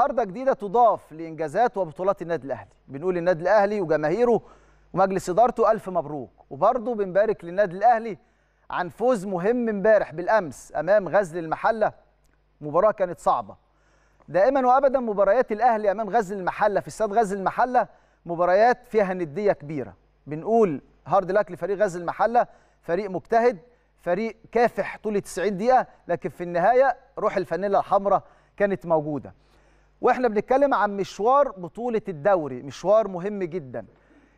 عرضة جديدة تضاف لإنجازات وبطولات النادي الأهلي بنقول النادي الأهلي وجماهيره ومجلس إدارته ألف مبروك وبرضه بنبارك للنادي الأهلي عن فوز مهم امبارح بالأمس أمام غزل المحلة مباراة كانت صعبة دائما وأبدا مباريات الأهلي أمام غزل المحلة في استاد غزل المحلة مباريات فيها ندية كبيرة بنقول هارد لك لفريق غزل المحلة فريق مجتهد فريق كافح طول 90 دقيقة لكن في النهاية روح الفانيلا الحمراء كانت موجودة واحنا بنتكلم عن مشوار بطوله الدوري مشوار مهم جدا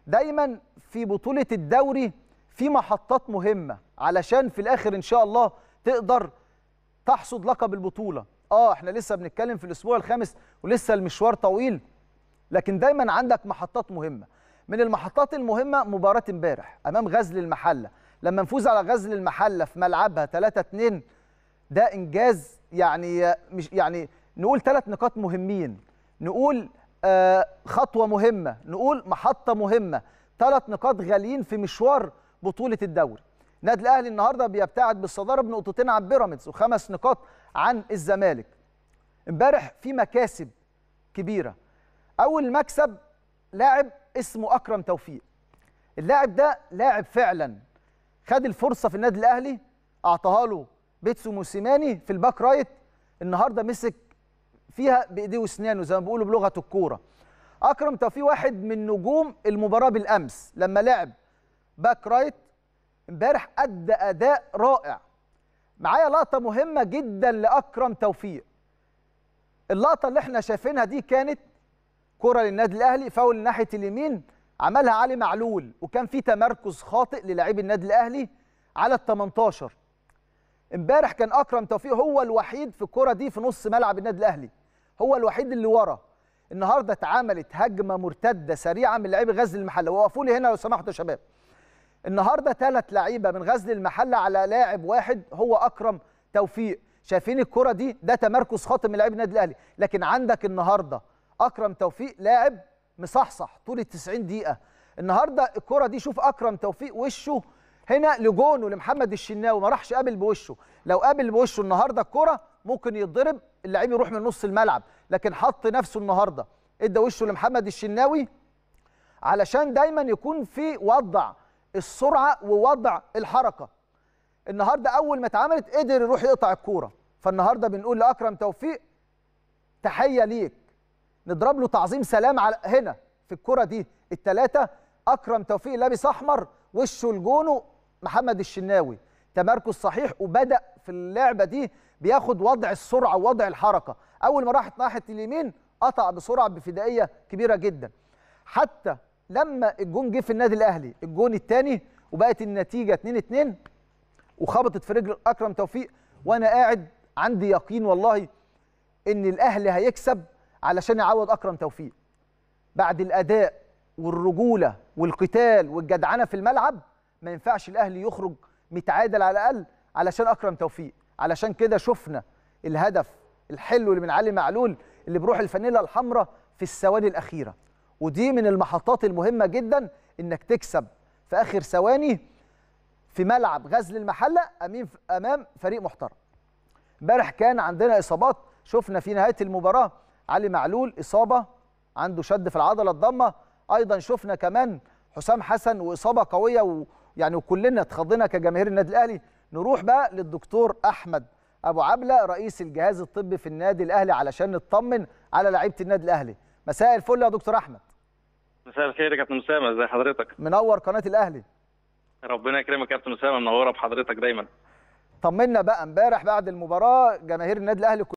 دايما في بطوله الدوري في محطات مهمه علشان في الاخر ان شاء الله تقدر تحصد لقب البطوله اه احنا لسه بنتكلم في الاسبوع الخامس ولسه المشوار طويل لكن دايما عندك محطات مهمه من المحطات المهمه مباراه امبارح امام غزل المحله لما نفوز على غزل المحله في ملعبها 3 2 ده انجاز يعني مش يعني نقول ثلاث نقاط مهمين نقول آه، خطوة مهمة نقول محطة مهمة ثلاث نقاط غاليين في مشوار بطولة الدوري النادي الأهلي النهاردة بيبتعد بالصدارة بنقطتين عن بيراميدز وخمس نقاط عن الزمالك امبارح في مكاسب كبيرة أول مكسب لاعب اسمه أكرم توفيق اللاعب ده لاعب فعلا خد الفرصة في النادي الأهلي أعطاها له بيتسو موسيماني في الباك رايت النهارده مسك فيها بايديه واسنانه زي ما بيقولوا بلغه الكوره اكرم توفيق واحد من نجوم المباراه بالامس لما لعب باك رايت امبارح ادى اداء رائع معايا لقطه مهمه جدا لاكرم توفيق اللقطه اللي احنا شايفينها دي كانت كره للنادي الاهلي فاول ناحيه اليمين عملها علي معلول وكان في تمركز خاطئ للاعبي النادي الاهلي على ال 18 امبارح كان اكرم توفيق هو الوحيد في الكره دي في نص ملعب النادي الاهلي هو الوحيد اللي ورا النهارده اتعملت هجمه مرتده سريعه من لعيبه غزل المحله وقفوا لي هنا لو سمحتوا يا شباب النهارده ثلاث لعيبه من غزل المحله على لاعب واحد هو اكرم توفيق شايفين الكره دي ده تمركز خاطئ من لعيب النادي الاهلي لكن عندك النهارده اكرم توفيق لاعب مصحصح طول ال 90 دقيقه النهارده الكره دي شوف اكرم توفيق وشه هنا لجونه لمحمد الشناوي ما راحش قابل بوشه لو قابل بوشه النهارده الكره ممكن يتضرب اللعيب يروح من نص الملعب لكن حط نفسه النهارده ادى وشه لمحمد الشناوي علشان دايما يكون في وضع السرعه ووضع الحركه النهارده اول ما اتعملت قدر يروح يقطع الكوره فالنهارده بنقول لاكرم توفيق تحيه ليك نضرب له تعظيم سلام على هنا في الكره دي الثلاثه اكرم توفيق لابس احمر وشه لجونه محمد الشناوي تمركز صحيح وبدا في اللعبه دي بياخد وضع السرعه ووضع الحركه اول ما راحت ناحيه اليمين قطع بسرعه بفدائيه كبيره جدا حتى لما الجون جه في النادي الاهلي الجون الثاني وبقت النتيجه 2 2 وخبطت في رجل اكرم توفيق وانا قاعد عندي يقين والله ان الاهلي هيكسب علشان يعوض اكرم توفيق بعد الاداء والرجوله والقتال والجدعنه في الملعب ما ينفعش الاهلي يخرج متعادل على الاقل علشان اكرم توفيق علشان كده شفنا الهدف الحلو اللي من علي معلول اللي بروح الفانيلا الحمراء في الثواني الاخيره ودي من المحطات المهمه جدا انك تكسب في اخر ثواني في ملعب غزل المحله امام فريق محترم امبارح كان عندنا اصابات شفنا في نهايه المباراه علي معلول اصابه عنده شد في العضله الضمه ايضا شفنا كمان حسام حسن واصابه قويه و... يعني وكلنا اتخضنا كجماهير النادي الاهلي نروح بقى للدكتور احمد ابو عبله رئيس الجهاز الطبي في النادي الاهلي علشان نطمن على لعيبه النادي الاهلي مساء الفل يا دكتور احمد مساء الخير يا كابتن اسامه ازي حضرتك منور قناه الاهلي ربنا يكرمك يا كابتن اسامه منوره بحضرتك دايما طمنا بقى امبارح بعد المباراه جماهير النادي الاهلي